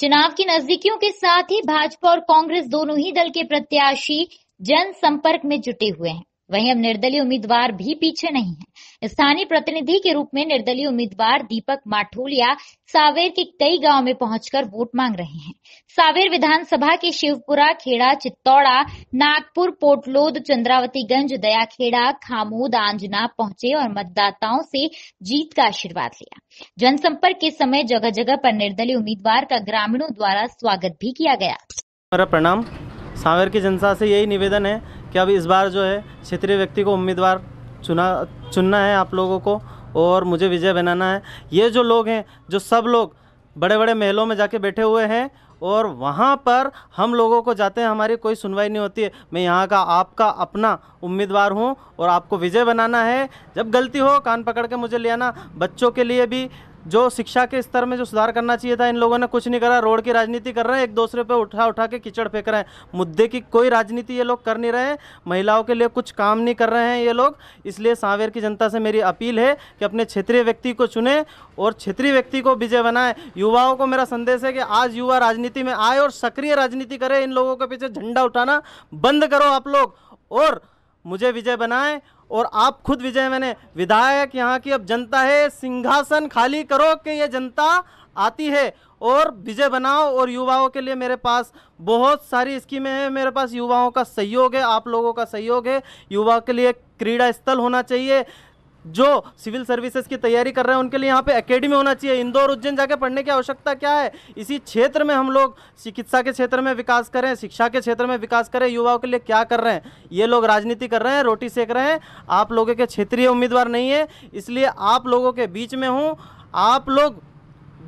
चुनाव की नजदीकियों के साथ ही भाजपा और कांग्रेस दोनों ही दल के प्रत्याशी जनसंपर्क में जुटे हुए हैं वहीं अब निर्दलीय उम्मीदवार भी पीछे नहीं है स्थानीय प्रतिनिधि के रूप में निर्दलीय उम्मीदवार दीपक माठोलिया सावेर के कई गांव में पहुंचकर वोट मांग रहे हैं सावेर विधानसभा के शिवपुरा खेड़ा चित्तौड़ा नागपुर पोटलोद चंद्रावतीगंज दयाखेड़ा खामोद आंजना पहुंचे और मतदाताओं से जीत का आशीर्वाद लिया जनसंपर्क के समय जगह जगह पर निर्दलीय उम्मीदवार का ग्रामीणों द्वारा स्वागत भी किया गया मेरा प्रणाम सावेर की जनता से यही निवेदन है कि अब इस बार जो है क्षेत्रीय व्यक्ति को उम्मीदवार चुना चुनना है आप लोगों को और मुझे विजय बनाना है ये जो लोग हैं जो सब लोग बड़े बड़े महलों में जाके बैठे हुए हैं और वहाँ पर हम लोगों को जाते हैं हमारी कोई सुनवाई नहीं होती है मैं यहाँ का आपका अपना उम्मीदवार हूँ और आपको विजय बनाना है जब गलती हो कान पकड़ के मुझे ले आना बच्चों के लिए भी जो शिक्षा के स्तर में जो सुधार करना चाहिए था इन लोगों ने कुछ नहीं करा रोड की राजनीति कर रहे हैं एक दूसरे पे उठा उठा के कीचड़ फेंक रहे हैं मुद्दे की कोई राजनीति ये लोग कर नहीं रहे हैं महिलाओं के लिए कुछ काम नहीं कर रहे हैं ये लोग इसलिए सांवेर की जनता से मेरी अपील है कि अपने क्षेत्रीय व्यक्ति को चुने और क्षेत्रीय व्यक्ति को विजय बनाए युवाओं को मेरा संदेश है कि आज युवा राजनीति में आए और सक्रिय राजनीति करें इन लोगों के पीछे झंडा उठाना बंद करो आप लोग और मुझे विजय बनाएं और आप खुद विजय मैंने विधायक यहाँ की अब जनता है सिंहासन खाली करो कि ये जनता आती है और विजय बनाओ और युवाओं के लिए मेरे पास बहुत सारी स्कीमें हैं मेरे पास युवाओं का सहयोग है आप लोगों का सहयोग है युवा के लिए क्रीड़ा स्थल होना चाहिए जो सिविल सर्विसेज की तैयारी कर रहे हैं उनके लिए यहाँ पे एकेडमी होना चाहिए इंदौर उज्जैन जाके पढ़ने की आवश्यकता क्या है इसी क्षेत्र में हम लोग चिकित्सा के क्षेत्र में विकास करें शिक्षा के क्षेत्र में विकास करें युवाओं के लिए क्या कर रहे हैं ये लोग राजनीति कर रहे हैं रोटी सेक रहे हैं आप लोगों के क्षेत्रीय उम्मीदवार नहीं है इसलिए आप लोगों के बीच में हूँ आप लोग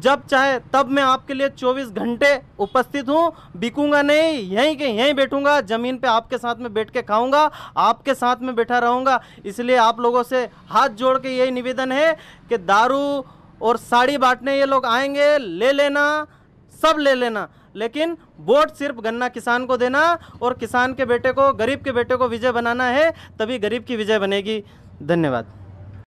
जब चाहे तब मैं आपके लिए 24 घंटे उपस्थित हूँ बिकूंगा नहीं यहीं के यहीं बैठूंगा ज़मीन पे आपके साथ में बैठ के खाऊंगा आपके साथ में बैठा रहूँगा इसलिए आप लोगों से हाथ जोड़ के यही निवेदन है कि दारू और साड़ी बांटने ये लोग आएंगे ले लेना सब ले लेना लेकिन वोट सिर्फ गन्ना किसान को देना और किसान के बेटे को गरीब के बेटे को विजय बनाना है तभी गरीब की विजय बनेगी धन्यवाद